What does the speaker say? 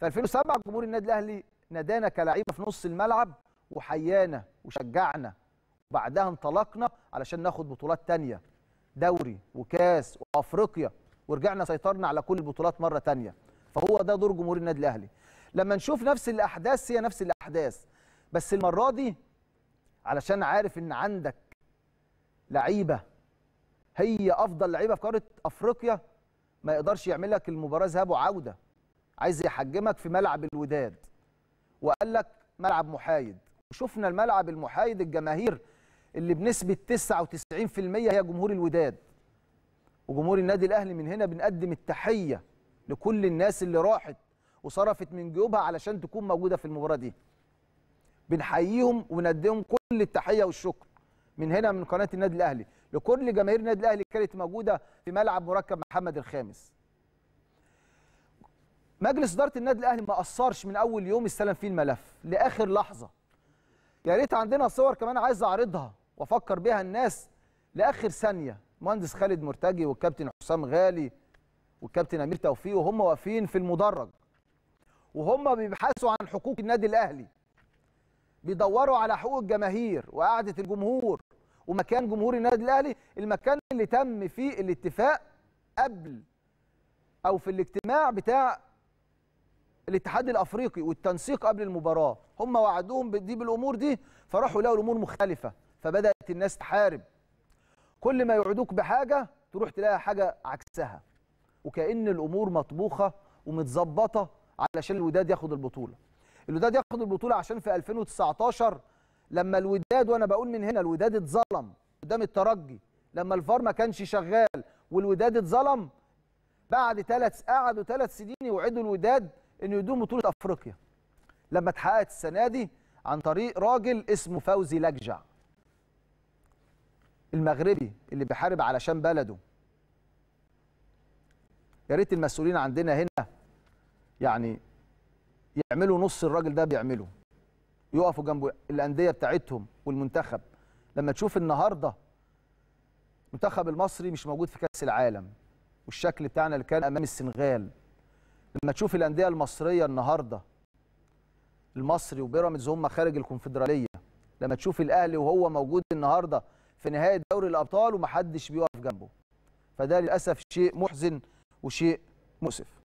في 2007 جمهور النادي الاهلي نادانا كلاعيبه في نص الملعب وحيانا وشجعنا وبعدها انطلقنا علشان ناخد بطولات ثانيه دوري وكاس وافريقيا ورجعنا سيطرنا على كل البطولات مره ثانيه فهو ده دور جمهور النادي الاهلي لما نشوف نفس الاحداث هي نفس الاحداث بس المره دي علشان عارف ان عندك لعيبه هي افضل لعيبه في قاره افريقيا ما يقدرش يعمل لك المباراه ذهاب وعوده عايز يحجمك في ملعب الوداد وقال لك ملعب محايد وشفنا الملعب المحايد الجماهير اللي بنسبه 99% هي جمهور الوداد وجمهور النادي الاهلي من هنا بنقدم التحيه لكل الناس اللي راحت وصرفت من جيوبها علشان تكون موجوده في المباراه دي بنحييهم ونديهم كل التحيه والشكر من هنا من قناه النادي الاهلي لكل جماهير النادي الاهلي كانت موجوده في ملعب مركب محمد الخامس مجلس اداره النادي الاهلي ما قصرش من اول يوم استلم فيه الملف لاخر لحظه يا ريت عندنا صور كمان عايز اعرضها وافكر بيها الناس لاخر ثانيه مهندس خالد مرتجي والكابتن حسام غالي والكابتن امير توفيق وهم واقفين في المدرج وهم بيبحثوا عن حقوق النادي الاهلي بيدوروا على حقوق الجماهير وقعده الجمهور ومكان جمهور النادي الاهلي المكان اللي تم فيه الاتفاق قبل او في الاجتماع بتاع الاتحاد الافريقي والتنسيق قبل المباراه هم وعدوهم دي بالامور دي فراحوا لقوا الامور مختلفه فبدات الناس تحارب كل ما يوعدوك بحاجه تروح تلاقي حاجه عكسها وكأن الامور مطبوخه ومتظبطه علشان الوداد ياخد البطوله الوداد ياخد البطوله عشان في 2019 لما الوداد وانا بقول من هنا الوداد اتظلم قدام الترجي لما الفار ما كانش شغال والوداد اتظلم بعد ثلاث قعدوا ثلاث سنين يوعدوا الوداد انه يدوم بطوله افريقيا لما اتحققت السنه دي عن طريق راجل اسمه فوزي لجع المغربي اللي بيحارب علشان بلده يا ريت المسؤولين عندنا هنا يعني يعملوا نص الراجل ده بيعمله يقفوا جنب الانديه بتاعتهم والمنتخب لما تشوف النهارده المنتخب المصري مش موجود في كاس العالم والشكل بتاعنا اللي كان امام السنغال لما تشوف الانديه المصريه النهارده المصري وبيراميدز هم خارج الكونفدراليه لما تشوف الاهلي وهو موجود النهارده في نهايه دوري الابطال ومحدش بيقف جنبه فده للاسف شيء محزن وشيء مؤسف